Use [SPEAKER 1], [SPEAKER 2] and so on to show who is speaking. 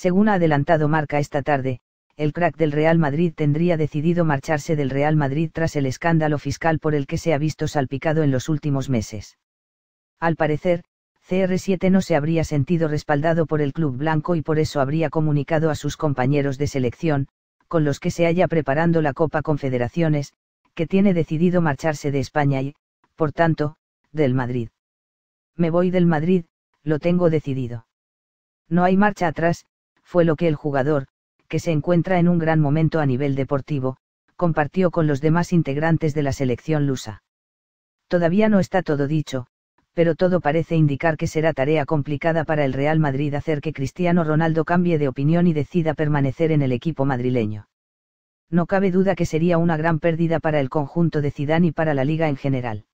[SPEAKER 1] Según ha adelantado Marca esta tarde, el crack del Real Madrid tendría decidido marcharse del Real Madrid tras el escándalo fiscal por el que se ha visto salpicado en los últimos meses. Al parecer, CR7 no se habría sentido respaldado por el club blanco y por eso habría comunicado a sus compañeros de selección, con los que se halla preparando la Copa Confederaciones, que tiene decidido marcharse de España y, por tanto, del Madrid. Me voy del Madrid, lo tengo decidido. No hay marcha atrás, fue lo que el jugador, que se encuentra en un gran momento a nivel deportivo, compartió con los demás integrantes de la selección lusa. Todavía no está todo dicho, pero todo parece indicar que será tarea complicada para el Real Madrid hacer que Cristiano Ronaldo cambie de opinión y decida permanecer en el equipo madrileño. No cabe duda que sería una gran pérdida para el conjunto de Zidane y para la liga en general.